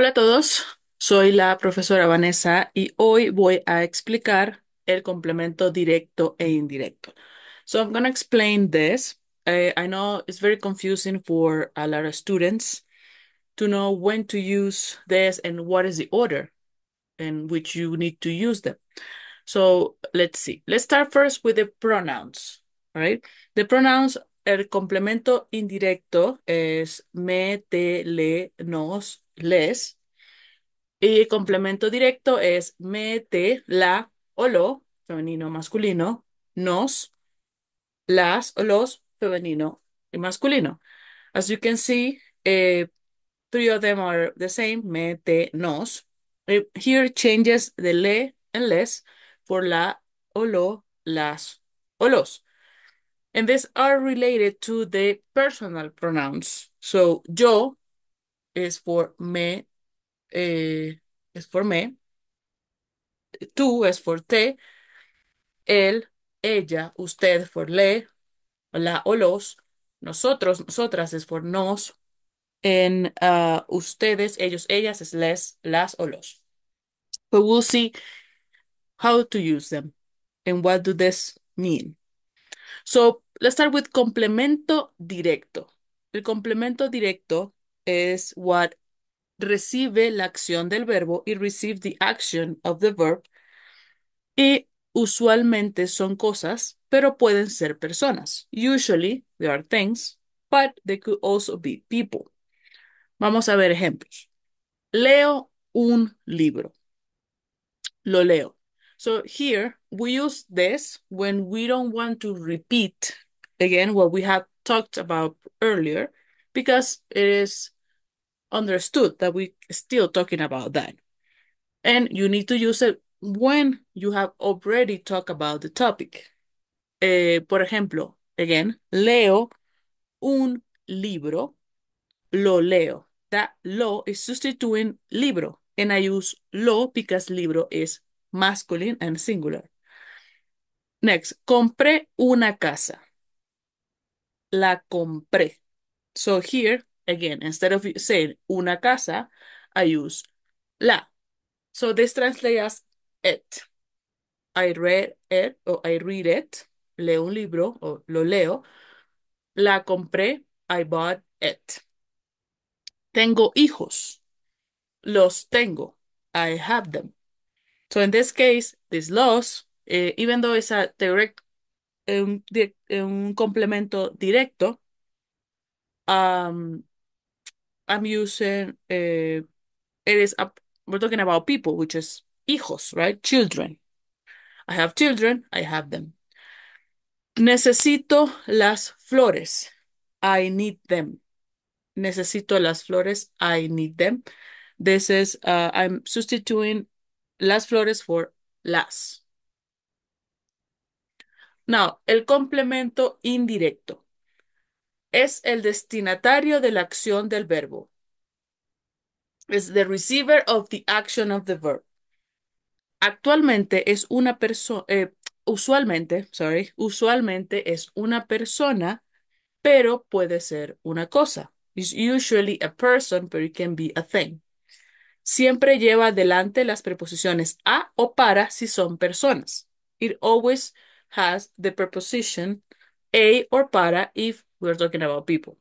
Hola a todos, soy la profesora Vanessa y hoy voy a explicar el complemento directo e indirecto. So I'm going to explain this. Eh, I know it's very confusing for a lot of students to know when to use this and what is the order in which you need to use them. So let's see. Let's start first with the pronouns, right? The pronouns el complemento indirecto es me, te, le, nos, les. Y complemento directo es mete la o lo, femenino, masculino, nos, las o los, femenino y masculino. As you can see, eh, three of them are the same, me, nos. Eh, here changes the le and les for la o lo, las o los. And these are related to the personal pronouns. So, yo es for me, eh, es for me, tú es for te, él, ella, usted for le, la o los, nosotros, nosotras es for nos, en ah, ustedes, ellos, ellas es les, las o los. But we'll see how to use them and what do this mean. So let's start with complemento directo. El complemento directo Is what recibe la acción del verbo y receive the action of the verb. Y usualmente son cosas, pero pueden ser personas. Usually they are things, but they could also be people. Vamos a ver ejemplos. Leo un libro. Lo leo. So here we use this when we don't want to repeat again what we have talked about earlier because it is understood that we're still talking about that. And you need to use it when you have already talked about the topic. Eh, por ejemplo, again, leo un libro, lo leo. That lo is substituting libro. And I use lo because libro is masculine and singular. Next, compré una casa. La compré. So here, Again, instead of saying una casa, I use la. So this translates as it. I read it or I read it. Leo un libro o lo leo. La compré. I bought it. Tengo hijos. Los tengo. I have them. So in this case, this los, eh, even though it's a direct, um, un, complemento directo, um, I'm using uh, it is we're talking about people, which is hijos, right? Children. I have children, I have them. Necesito las flores. I need them. Necesito las flores. I need them. This is, uh, I'm substituting las flores for las. Now, el complemento indirecto es el destinatario de la acción del verbo. Es the receiver of the action of the verb. Actualmente es una persona, eh, usualmente, sorry, usualmente es una persona, pero puede ser una cosa. It's usually a person, but it can be a thing. Siempre lleva adelante las preposiciones a o para si son personas. It always has the preposition a or para if we're talking about people.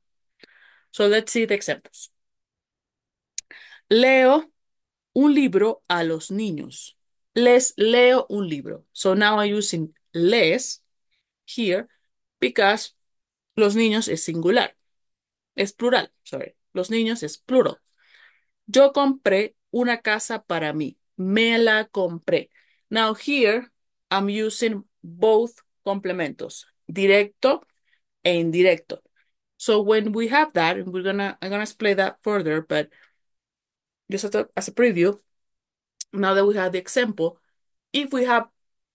So let's see the examples. Leo un libro a los niños. Les leo un libro. So now I'm using les here because los niños es singular. Es plural, sorry. Los niños es plural. Yo compré una casa para mí. Me la compré. Now here I'm using both complementos. directo e indirecto. So when we have that, and we're gonna I'm gonna explain that further, but just as a, as a preview, now that we have the example, if we have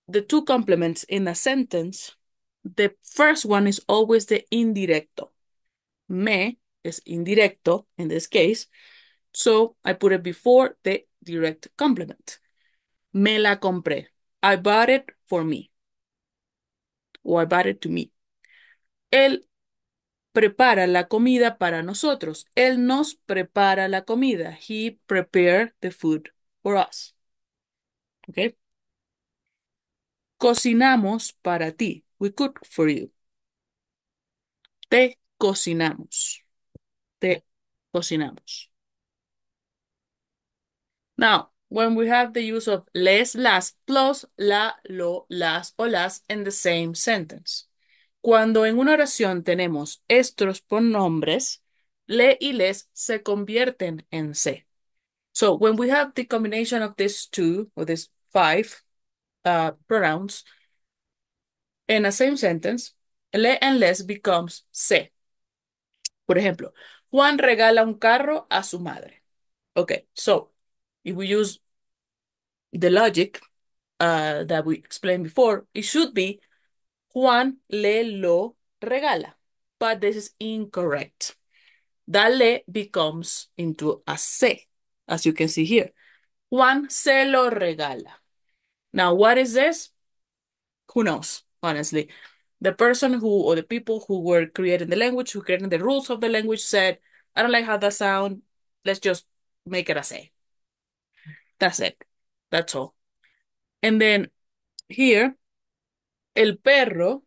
the two complements in a sentence, the first one is always the indirecto. Me is indirecto in this case, so I put it before the direct complement. Me la compré. I bought it for me. o I bought it to me. Él prepara la comida para nosotros. Él nos prepara la comida. He prepared the food for us. Okay. Cocinamos para ti. We cook for you. Te cocinamos. Te cocinamos. Now, when we have the use of les, las, plus, la, lo, las o las in the same sentence. Cuando en una oración tenemos estos pronombres, le y les se convierten en se. So when we have the combination of these two or these five uh, pronouns in a same sentence, le and les becomes se. Por ejemplo, Juan regala un carro a su madre. Okay, so if we use the logic uh, that we explained before, it should be Juan le lo regala. But this is incorrect. Dale becomes into a se, as you can see here. Juan se lo regala. Now, what is this? Who knows, honestly. The person who, or the people who were creating the language, who created the rules of the language said, I don't like how that sound. Let's just make it a say. That's it. That's all. And then here, el perro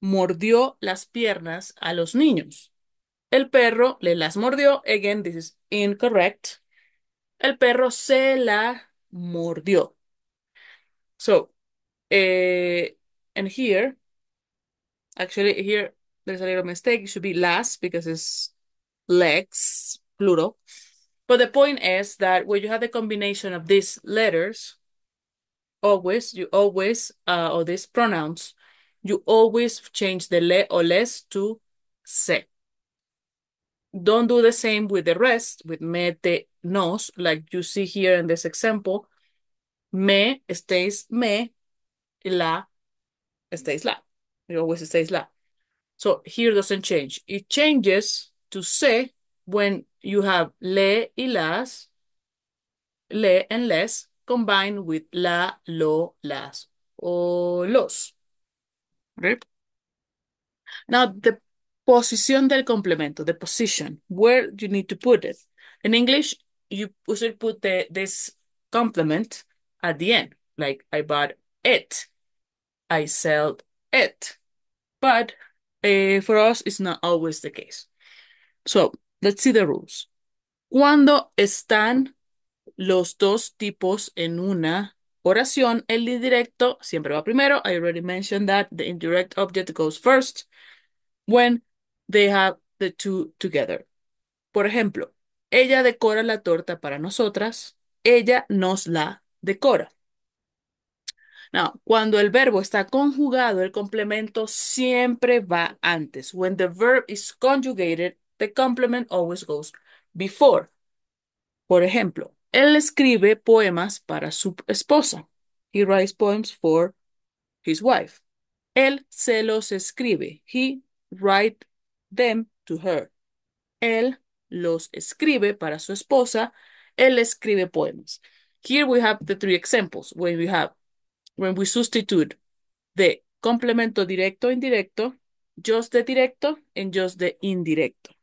mordió las piernas a los niños. El perro le las mordió. Again, this is incorrect. El perro se la mordió. So, eh, and here, actually here there's a little mistake. It should be las because it's legs, plural. But the point is that when you have the combination of these letters, always, you always, uh, or these pronouns, you always change the le or les to se. Don't do the same with the rest, with me, te, nos, like you see here in this example. Me stays me, la stays la. It always stays la. So here doesn't change. It changes to se when you have le y las, le and les combined with la, lo, las, or los. Okay. Now, the posición del complemento, the position, where you need to put it. In English, you should put the, this complement at the end, like I bought it, I sold it. But uh, for us, it's not always the case. So Let's see the rules. Cuando están los dos tipos en una oración, el indirecto siempre va primero. I already mentioned that the indirect object goes first when they have the two together. Por ejemplo, ella decora la torta para nosotras, ella nos la decora. Now, cuando el verbo está conjugado, el complemento siempre va antes. When the verb is conjugated, The complement always goes before. Por ejemplo, él escribe poemas para su esposa. He writes poems for his wife. Él se los escribe. He write them to her. Él los escribe para su esposa. Él escribe poemas. Here we have the three examples when we have when we substitute the complemento directo indirecto, just the directo and just the indirecto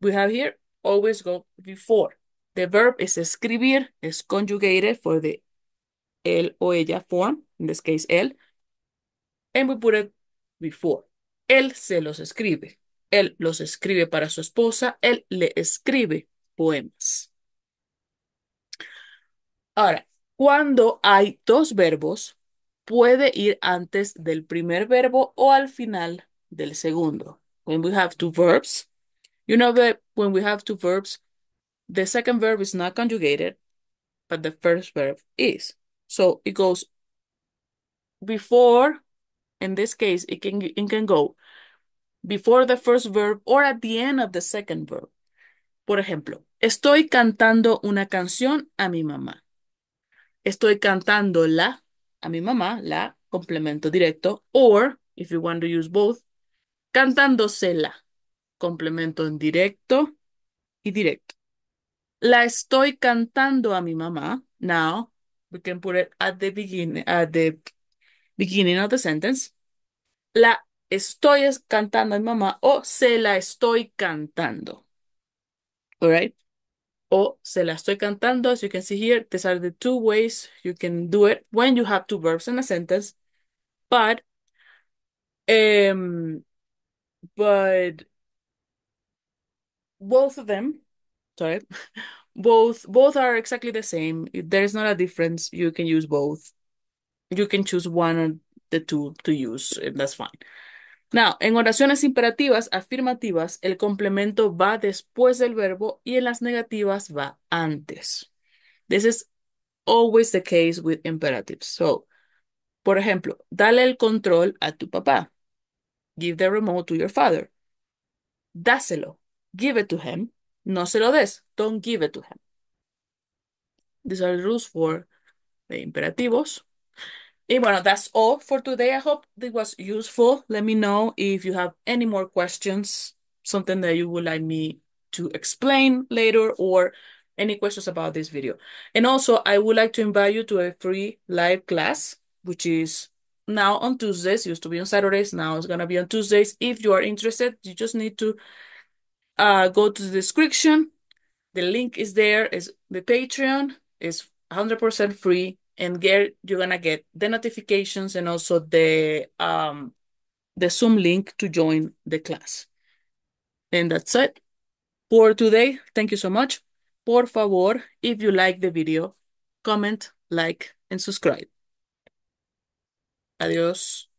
we have here always go before. The verb is escribir, is conjugated for the él o ella form, in this case él, and we put it before. Él se los escribe. Él los escribe para su esposa, él le escribe poemas. Ahora, cuando hay dos verbos, puede ir antes del primer verbo o al final del segundo. When we have two verbs, You know that when we have two verbs, the second verb is not conjugated, but the first verb is. So it goes before, in this case, it can, it can go before the first verb or at the end of the second verb. Por ejemplo, estoy cantando una canción a mi mamá. Estoy cantando la a mi mamá, la complemento directo, or if you want to use both, cantándosela complemento en directo y directo. La estoy cantando a mi mamá. Now we can put it at the beginning, at the beginning of the sentence. La estoy cantando a mi mamá o se la estoy cantando. all right O se la estoy cantando. As you can see here, these are the two ways you can do it when you have two verbs in a sentence. But, um, but both of them sorry both both are exactly the same there's not a difference you can use both you can choose one or the two to use that's fine now en oraciones imperativas afirmativas el complemento va después del verbo y en las negativas va antes this is always the case with imperatives so por ejemplo dale el control a tu papá give the remote to your father dáselo give it to him. No se lo des. Don't give it to him. These are the rules for the imperativos. Y bueno, that's all for today. I hope this was useful. Let me know if you have any more questions, something that you would like me to explain later or any questions about this video. And also, I would like to invite you to a free live class, which is now on Tuesdays, used to be on Saturdays, now it's going to be on Tuesdays. If you are interested, you just need to uh, go to the description. The link is there. Is the Patreon is 100% free, and get you're gonna get the notifications and also the um the Zoom link to join the class. And that's it for today. Thank you so much. Por favor, if you like the video, comment, like, and subscribe. Adiós.